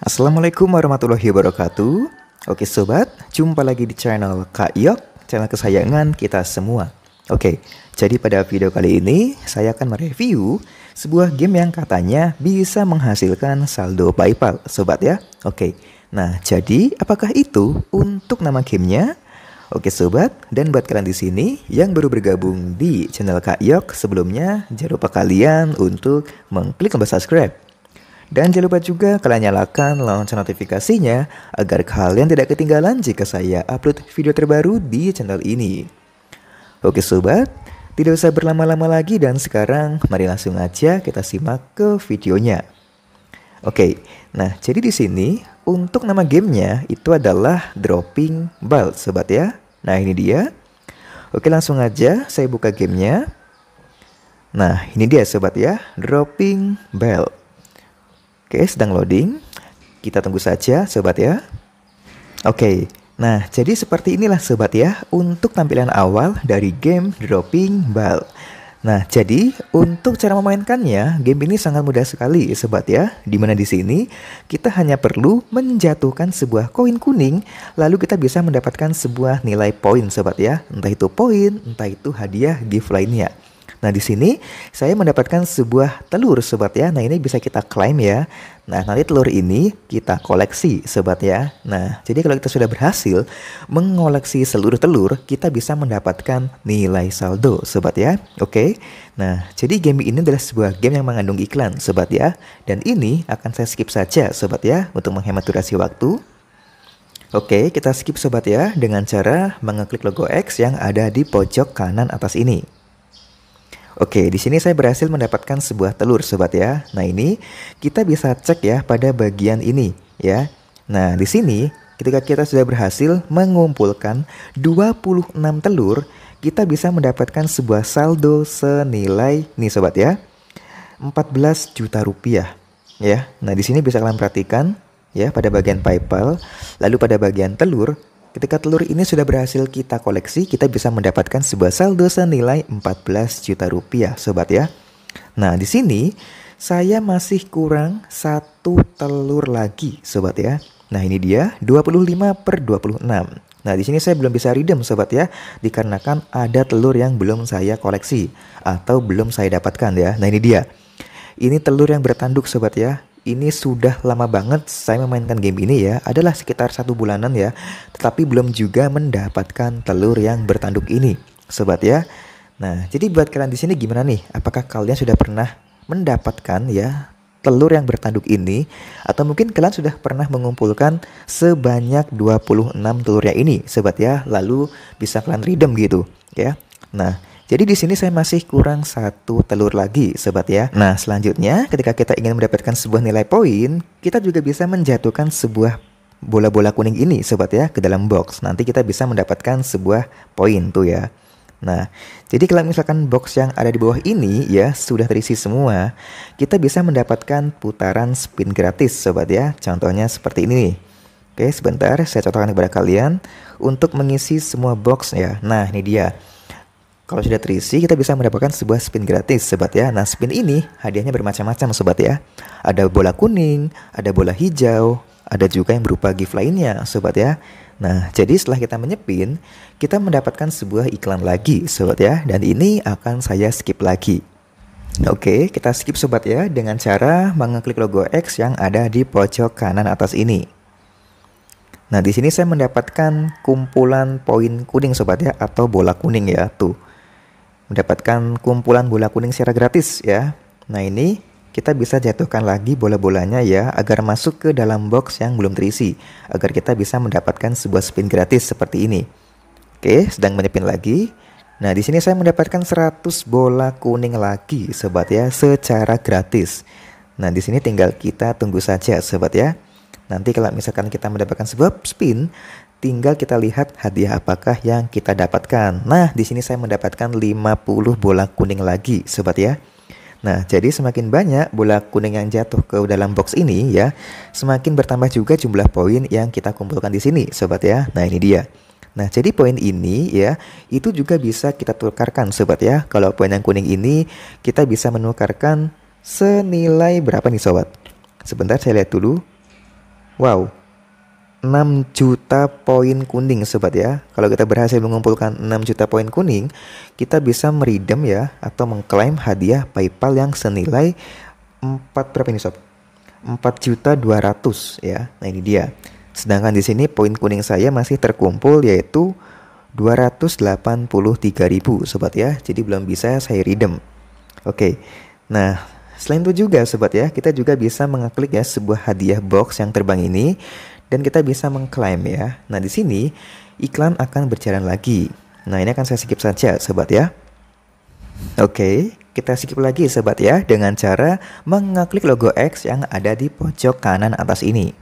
Assalamualaikum warahmatullahi wabarakatuh. Oke sobat, jumpa lagi di channel Kak Yok, channel kesayangan kita semua. Oke, jadi pada video kali ini saya akan mereview sebuah game yang katanya bisa menghasilkan saldo PayPal, sobat ya. Oke, nah jadi apakah itu untuk nama gamenya? Oke sobat, dan buat kalian di sini yang baru bergabung di channel Kak Yok sebelumnya, jangan lupa kalian untuk mengklik tombol subscribe dan jangan lupa juga kalian nyalakan lonceng notifikasinya agar kalian tidak ketinggalan jika saya upload video terbaru di channel ini. Oke sobat, tidak usah berlama-lama lagi dan sekarang mari langsung aja kita simak ke videonya. Oke, nah jadi di sini untuk nama gamenya itu adalah Dropping Ball sobat ya. Nah ini dia. Oke langsung aja saya buka gamenya. Nah ini dia sobat ya, Dropping Ball. Oke, sedang loading. Kita tunggu saja, sobat ya. Oke, nah jadi seperti inilah sobat ya untuk tampilan awal dari game Dropping Ball. Nah, jadi untuk cara memainkannya, game ini sangat mudah sekali sobat ya. Dimana di sini kita hanya perlu menjatuhkan sebuah koin kuning, lalu kita bisa mendapatkan sebuah nilai poin sobat ya. Entah itu poin, entah itu hadiah gift lainnya. Nah di sini saya mendapatkan sebuah telur sobat ya. Nah ini bisa kita klaim ya. Nah nanti telur ini kita koleksi sobat ya. Nah jadi kalau kita sudah berhasil mengoleksi seluruh telur kita bisa mendapatkan nilai saldo sobat ya. Oke. Nah jadi game ini adalah sebuah game yang mengandung iklan sobat ya. Dan ini akan saya skip saja sobat ya untuk menghemat durasi waktu. Oke, kita skip sobat ya dengan cara mengeklik logo X yang ada di pojok kanan atas ini. Oke, di sini saya berhasil mendapatkan sebuah telur sobat ya. Nah, ini kita bisa cek ya pada bagian ini ya. Nah, di sini ketika kita sudah berhasil mengumpulkan 26 telur, kita bisa mendapatkan sebuah saldo senilai nih sobat ya. 14 juta rupiah ya. Nah, di sini bisa kalian perhatikan ya pada bagian PayPal, lalu pada bagian telur Ketika telur ini sudah berhasil kita koleksi, kita bisa mendapatkan sebuah saldo senilai 14 juta rupiah, sobat ya. Nah, di sini saya masih kurang satu telur lagi, sobat ya. Nah, ini dia 25 per 26. Nah, di sini saya belum bisa redeem, sobat ya, dikarenakan ada telur yang belum saya koleksi atau belum saya dapatkan ya. Nah, ini dia. Ini telur yang bertanduk, sobat ya ini sudah lama banget saya memainkan game ini ya, adalah sekitar satu bulanan ya, tetapi belum juga mendapatkan telur yang bertanduk ini, sobat ya. Nah, jadi buat kalian di sini gimana nih? Apakah kalian sudah pernah mendapatkan ya telur yang bertanduk ini atau mungkin kalian sudah pernah mengumpulkan sebanyak 26 telurnya ini sobat ya lalu bisa kalian redeem gitu ya nah jadi di sini saya masih kurang satu telur lagi, sobat ya. Nah, selanjutnya ketika kita ingin mendapatkan sebuah nilai poin, kita juga bisa menjatuhkan sebuah bola-bola kuning ini, sobat ya, ke dalam box. Nanti kita bisa mendapatkan sebuah poin tuh ya. Nah, jadi kalau misalkan box yang ada di bawah ini ya sudah terisi semua, kita bisa mendapatkan putaran spin gratis, sobat ya. Contohnya seperti ini Oke, sebentar saya contohkan kepada kalian untuk mengisi semua box ya. Nah, ini dia. Kalau sudah terisi, kita bisa mendapatkan sebuah spin gratis, sobat ya. Nah, spin ini hadiahnya bermacam-macam, sobat ya. Ada bola kuning, ada bola hijau, ada juga yang berupa gift lainnya, sobat ya. Nah, jadi setelah kita menyepin, kita mendapatkan sebuah iklan lagi, sobat ya. Dan ini akan saya skip lagi. Oke, kita skip sobat ya dengan cara mengeklik logo X yang ada di pojok kanan atas ini. Nah, di sini saya mendapatkan kumpulan poin kuning sobat ya atau bola kuning ya, tuh mendapatkan kumpulan bola kuning secara gratis ya. Nah ini kita bisa jatuhkan lagi bola-bolanya ya agar masuk ke dalam box yang belum terisi agar kita bisa mendapatkan sebuah spin gratis seperti ini. Oke, sedang menepin lagi. Nah, di sini saya mendapatkan 100 bola kuning lagi, sobat ya, secara gratis. Nah, di sini tinggal kita tunggu saja, sobat ya. Nanti kalau misalkan kita mendapatkan sebuah spin, tinggal kita lihat hadiah apakah yang kita dapatkan. Nah, di sini saya mendapatkan 50 bola kuning lagi, sobat ya. Nah, jadi semakin banyak bola kuning yang jatuh ke dalam box ini ya, semakin bertambah juga jumlah poin yang kita kumpulkan di sini, sobat ya. Nah, ini dia. Nah, jadi poin ini ya, itu juga bisa kita tukarkan, sobat ya. Kalau poin yang kuning ini kita bisa menukarkan senilai berapa nih, sobat? Sebentar saya lihat dulu. Wow, 6 juta poin kuning sobat ya. Kalau kita berhasil mengumpulkan 6 juta poin kuning, kita bisa meridem ya atau mengklaim hadiah PayPal yang senilai 4 berapa ini sob? 4 juta 200 ya. Nah ini dia. Sedangkan di sini poin kuning saya masih terkumpul yaitu ribu sobat ya. Jadi belum bisa saya redeem. Oke. Nah, Selain itu juga sobat ya, kita juga bisa mengeklik ya sebuah hadiah box yang terbang ini dan kita bisa mengklaim ya. Nah, di sini iklan akan berjalan lagi. Nah, ini akan saya skip saja, sobat ya. Oke, kita skip lagi sobat ya dengan cara mengklik logo X yang ada di pojok kanan atas ini.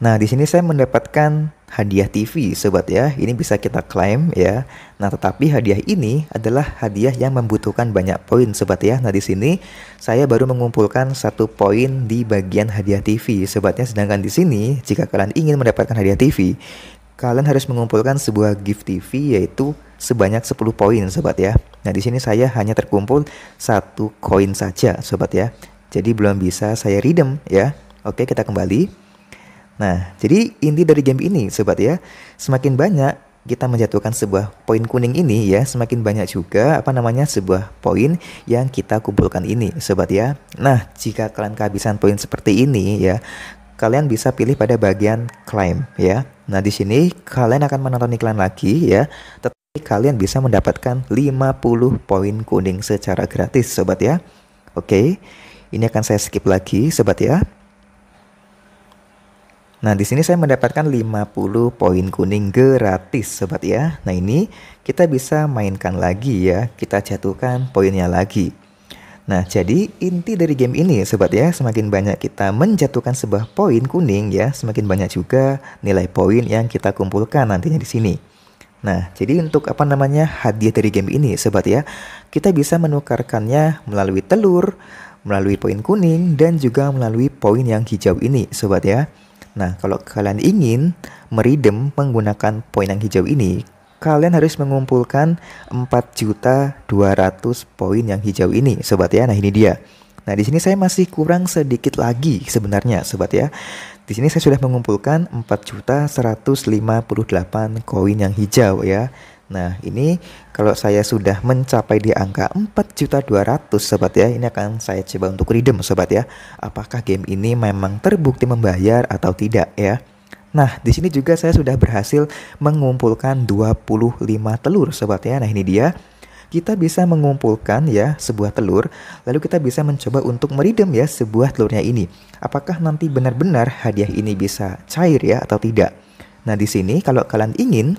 Nah, di sini saya mendapatkan hadiah TV sobat ya. Ini bisa kita klaim ya. Nah, tetapi hadiah ini adalah hadiah yang membutuhkan banyak poin sobat ya. Nah, di sini saya baru mengumpulkan satu poin di bagian hadiah TV sobatnya. Sedangkan di sini jika kalian ingin mendapatkan hadiah TV, kalian harus mengumpulkan sebuah gift TV yaitu sebanyak 10 poin sobat ya. Nah, di sini saya hanya terkumpul satu koin saja sobat ya. Jadi belum bisa saya redeem ya. Oke, kita kembali. Nah, jadi inti dari game ini sobat ya, semakin banyak kita menjatuhkan sebuah poin kuning ini ya, semakin banyak juga apa namanya sebuah poin yang kita kumpulkan ini sobat ya. Nah, jika kalian kehabisan poin seperti ini ya, kalian bisa pilih pada bagian climb ya. Nah, di sini kalian akan menonton iklan lagi ya. Tetapi kalian bisa mendapatkan 50 poin kuning secara gratis sobat ya. Oke. Ini akan saya skip lagi sobat ya. Nah, di sini saya mendapatkan 50 poin kuning gratis, sobat ya. Nah, ini kita bisa mainkan lagi ya. Kita jatuhkan poinnya lagi. Nah, jadi inti dari game ini sobat ya, semakin banyak kita menjatuhkan sebuah poin kuning ya, semakin banyak juga nilai poin yang kita kumpulkan nantinya di sini. Nah, jadi untuk apa namanya hadiah dari game ini sobat ya, kita bisa menukarkannya melalui telur, melalui poin kuning dan juga melalui poin yang hijau ini sobat ya. Nah, kalau kalian ingin meridem menggunakan poin yang hijau ini, kalian harus mengumpulkan 4.200 poin yang hijau ini, sobat ya. Nah, ini dia. Nah, di sini saya masih kurang sedikit lagi sebenarnya, sobat ya. Di sini saya sudah mengumpulkan 4.158 koin yang hijau ya. Nah, ini kalau saya sudah mencapai di angka 4.200 sobat ya, ini akan saya coba untuk redeem sobat ya. Apakah game ini memang terbukti membayar atau tidak ya? Nah, di sini juga saya sudah berhasil mengumpulkan 25 telur sobat ya. Nah, ini dia. Kita bisa mengumpulkan ya sebuah telur, lalu kita bisa mencoba untuk meridem ya sebuah telurnya ini. Apakah nanti benar-benar hadiah ini bisa cair ya atau tidak? Nah, di sini kalau kalian ingin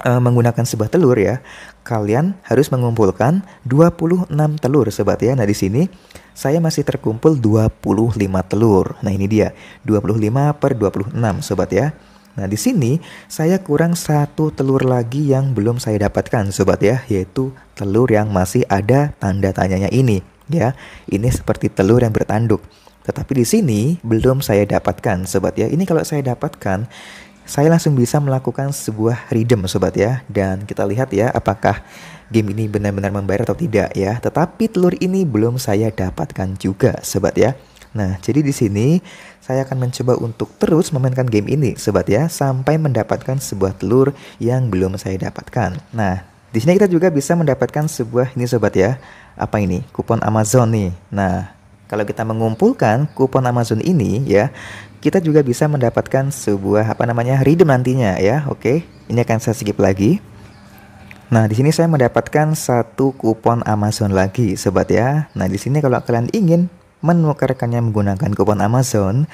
Eh, menggunakan sebuah telur ya, kalian harus mengumpulkan 26 telur sobat ya. Nah, di sini saya masih terkumpul 25 telur. Nah, ini dia. 25 per 26 sobat ya. Nah, di sini saya kurang satu telur lagi yang belum saya dapatkan sobat ya, yaitu telur yang masih ada tanda tanyanya ini ya. Ini seperti telur yang bertanduk. Tetapi di sini belum saya dapatkan sobat ya. Ini kalau saya dapatkan saya langsung bisa melakukan sebuah redeem sobat ya dan kita lihat ya apakah game ini benar-benar membayar atau tidak ya tetapi telur ini belum saya dapatkan juga sobat ya Nah, jadi di sini saya akan mencoba untuk terus memainkan game ini, sobat ya, sampai mendapatkan sebuah telur yang belum saya dapatkan. Nah, di sini kita juga bisa mendapatkan sebuah ini sobat ya, apa ini? Kupon Amazon nih. Nah, kalau kita mengumpulkan kupon Amazon ini ya, kita juga bisa mendapatkan sebuah apa namanya rhythm nantinya ya. Oke, ini akan saya skip lagi. Nah, di sini saya mendapatkan satu kupon Amazon lagi, sobat ya. Nah, di sini kalau kalian ingin menukarkannya menggunakan kupon Amazon,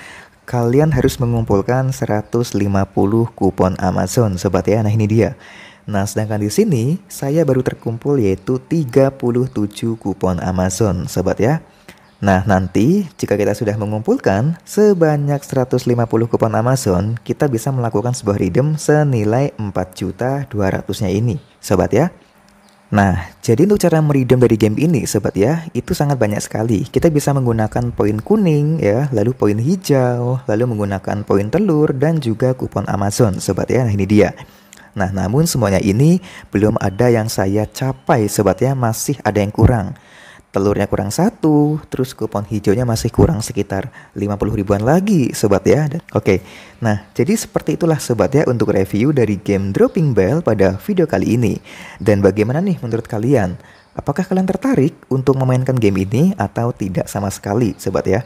kalian harus mengumpulkan 150 kupon Amazon, sobat ya. Nah, ini dia. Nah, sedangkan di sini saya baru terkumpul yaitu 37 kupon Amazon, sobat ya. Nah, nanti jika kita sudah mengumpulkan sebanyak 150 kupon Amazon, kita bisa melakukan sebuah redeem senilai 4.200-nya ini, sobat ya. Nah, jadi untuk cara meredem dari game ini, sobat ya, itu sangat banyak sekali. Kita bisa menggunakan poin kuning ya, lalu poin hijau, lalu menggunakan poin telur dan juga kupon Amazon, sobat ya. Nah, ini dia. Nah, namun semuanya ini belum ada yang saya capai, sobat ya, masih ada yang kurang telurnya kurang satu, terus kupon hijaunya masih kurang sekitar 50 ribuan lagi sobat ya. Oke, okay. nah jadi seperti itulah sobat ya untuk review dari game Dropping Bell pada video kali ini. Dan bagaimana nih menurut kalian? Apakah kalian tertarik untuk memainkan game ini atau tidak sama sekali sobat ya?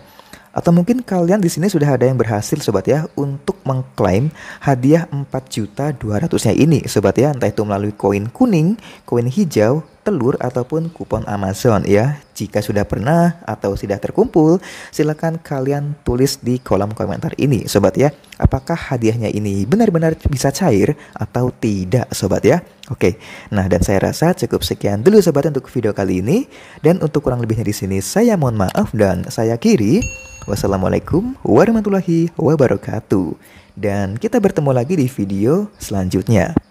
Atau mungkin kalian di sini sudah ada yang berhasil sobat ya untuk mengklaim hadiah 4 juta 200 nya ini sobat ya entah itu melalui koin kuning, koin hijau, telur ataupun kupon Amazon ya. Jika sudah pernah atau sudah terkumpul, silakan kalian tulis di kolom komentar ini sobat ya. Apakah hadiahnya ini benar-benar bisa cair atau tidak sobat ya? Oke. Nah, dan saya rasa cukup sekian dulu sobat untuk video kali ini dan untuk kurang lebihnya di sini saya mohon maaf dan saya kiri. Wassalamualaikum warahmatullahi wabarakatuh. Dan kita bertemu lagi di video selanjutnya.